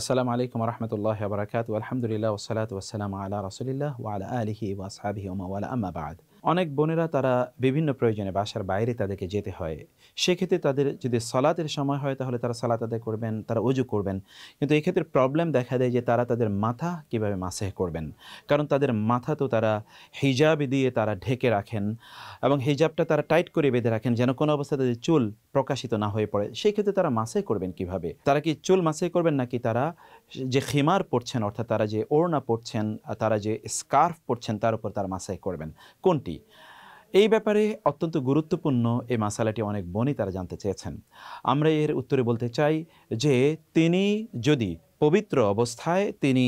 আসসালামু আলাইকুম রহমতুল্লাহ বরাকাত আলহামদুলিল্লাহ ওসালাত ওসালাম আল্লাহ রসুলিল্লাহ ওয়ালা আলহি ওয়াসাবিহি ওমাওয়ালা আম্মাবাদ অনেক বোনেরা তারা বিভিন্ন প্রয়োজনে বাসার বাইরে তাদেরকে যেতে হয় সেক্ষেত্রে তাদের যদি সালাতের সময় হয় তাহলে তারা সালাত আদায় করবেন তারা উজু করবেন কিন্তু এক্ষেত্রে প্রবলেম দেখা দেয় যে তারা তাদের মাথা কিভাবে মাসেহ করবেন কারণ তাদের মাথা তো তারা হিজাব দিয়ে তারা ঢেকে রাখেন এবং হিজাবটা তারা টাইট করে বেঁধে রাখেন যেন কোনো অবস্থায় তাদের চুল প্রকাশিত না হয়ে পড়ে সেই ক্ষেত্রে তারা মাসাই করবেন কিভাবে তারা কি চুল মাসাই করবেন নাকি তারা যে খিমার পড়ছেন অর্থাৎ তারা যে ওড়না পড়ছেন তারা যে স্কার্ফ পড়ছেন তার উপর তারা মাসাই করবেন কোনটি এই ব্যাপারে অত্যন্ত গুরুত্বপূর্ণ এই মাসালাটি অনেক বনই তারা জানতে চেয়েছেন আমরা এর উত্তরে বলতে চাই যে তিনি যদি পবিত্র অবস্থায় তিনি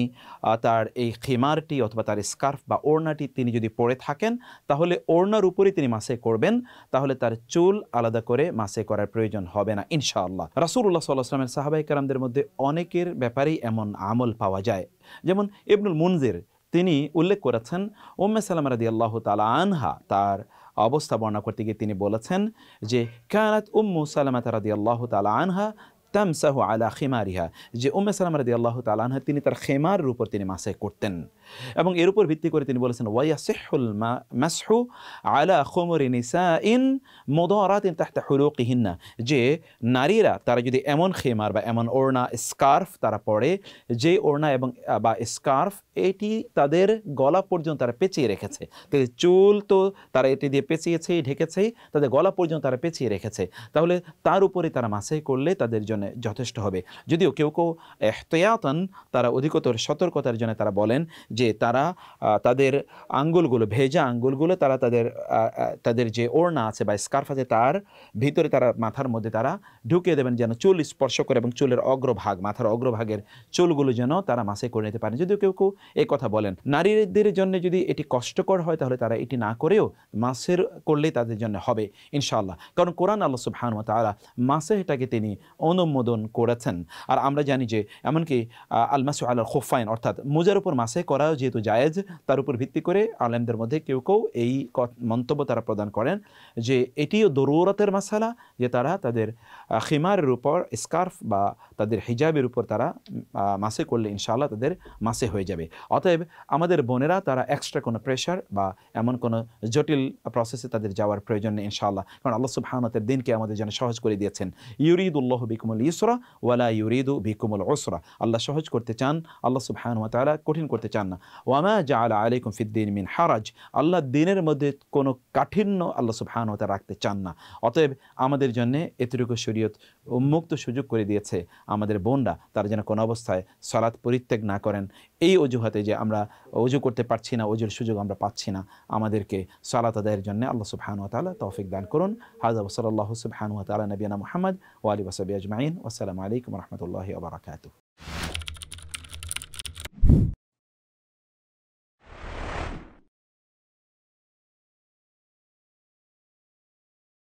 তার এই খিমারটি অথবা তার স্কার্ফ বা ওড়নাটি তিনি যদি পরে থাকেন তাহলে ওড়নার উপরে তিনি মাসে করবেন তাহলে তার চুল আলাদা করে মাসে করার প্রয়োজন হবে না ইনশাআল্লাহ রাসুল্লাহ সাল্লাহামের সাহাবাই কারামদের মধ্যে অনেকের ব্যাপারেই এমন আমল পাওয়া যায় যেমন ইবনুল মুনজির তিনি উল্লেখ করেছেন ওম্মে সালাম রাদি আল্লাহ তালা আনহা তার অবস্থা বর্ণনা করতে গিয়ে তিনি বলেছেন যে কানাত উম্মু সালামাত রাদি আল্লাহ তালা আনহা তামসাহু আলা খেমারিহা যে উম্মে সালাম রাদি আল্লাহ তালানহা তিনি তার খেমারের উপর তিনি মাসাই করতেন এবং এর উপর ভিত্তি করে তিনি বলেছেন ওয়াইয়াসেহুল মাসহু আলা খোমরি নিসা ইন মোদরাতিন তাহতা হুরুকিহিন্না যে নারীরা তারা যদি এমন খেমার বা এমন ওড়না স্কার্ফ তারা পরে যে ওড়না এবং বা স্কার্ফ এটি তাদের গলা পর্যন্ত তারা পেঁচিয়ে রেখেছে তাদের চুল তো তারা এটি দিয়ে পেঁচিয়েছে ঢেকেছে তাদের গলা পর্যন্ত তারা পেঁচিয়ে রেখেছে তাহলে তার উপরে তারা মাসাই করলে তাদের জন্য মানে যথেষ্ট হবে যদিও কেউ কেউ এহতয়াতন তারা অধিকতর সতর্কতার জন্য তারা বলেন যে তারা তাদের আঙ্গুলগুলো ভেজা আঙ্গুলগুলো তারা তাদের তাদের যে ওড়না আছে বা স্কার্ফ আছে তার ভিতরে তারা মাথার মধ্যে তারা ঢুকিয়ে দেবেন যেন চুল স্পর্শ করে এবং চুলের অগ্রভাগ মাথার অগ্রভাগের চুলগুলো যেন তারা মাসে করে নিতে পারেন যদিও কেউ কেউ এই কথা বলেন নারীদের জন্য যদি এটি কষ্টকর হয় তাহলে তারা এটি না করেও মাসের করলেই তাদের জন্য হবে ইনশাআল্লাহ কারণ কোরআন আল্লাহ সুবহান মাসে এটাকে তিনি অনুম অনুমোদন করেছেন আর আমরা জানি যে এমনকি আলমাসু আল্লাহ খোফাইন অর্থাৎ মোজার উপর মাসে করাও যেহেতু জায়েজ তার উপর ভিত্তি করে আলেমদের মধ্যে কেউ কেউ এই মন্তব্য তারা প্রদান করেন যে এটিও দরুরতের মাসালা যে তারা তাদের খিমারের উপর স্কার্ফ বা তাদের হিজাবের উপর তারা মাসে করলে ইনশাল্লাহ তাদের মাসে হয়ে যাবে অতএব আমাদের বোনেরা তারা এক্সট্রা কোনো প্রেশার বা এমন কোনো জটিল প্রসেসে তাদের যাওয়ার প্রয়োজন নেই ইনশাআল্লাহ কারণ আল্লাহ সুবহানতের দিনকে আমাদের যেন সহজ করে দিয়েছেন ইউরিদুল্লাহ বিকুমুল বিকুমুল ইসরা ওয়ালা ইউরিদু বিকুমুল ওসরা আল্লাহ সহজ করতে চান আল্লাহ সুবহান ওয়া তাআলা কঠিন করতে চান না ওয়ামা জাআলা আলাইকুম ফিদ্দিন মিন হারাজ আল্লাহ দিনের মধ্যে কোনো কাঠিন্য আল্লাহ সুবহান ওয়া তাআলা রাখতে চান না অতএব আমাদের জন্য এতটুকু শরীয়ত উন্মুক্ত সুযোগ করে দিয়েছে আমাদের বোনরা তারা যেন কোনো অবস্থায় সালাত পরিত্যাগ না করেন এই অজুহাতে যে আমরা অজু করতে পারছি না অজুর সুযোগ আমরা পাচ্ছি না আমাদেরকে সালাত আদায়ের জন্য আল্লাহ সুবহান ওয়া তাআলা তৌফিক দান করুন হাজা ওসলাল্লাহ সুবহান ওয়া তাআলা নবিয়ানা মুহাম্মদ ওয়ালি ওয়াসাবি আজমাইন أجمعين والسلام عليكم ورحمة الله وبركاته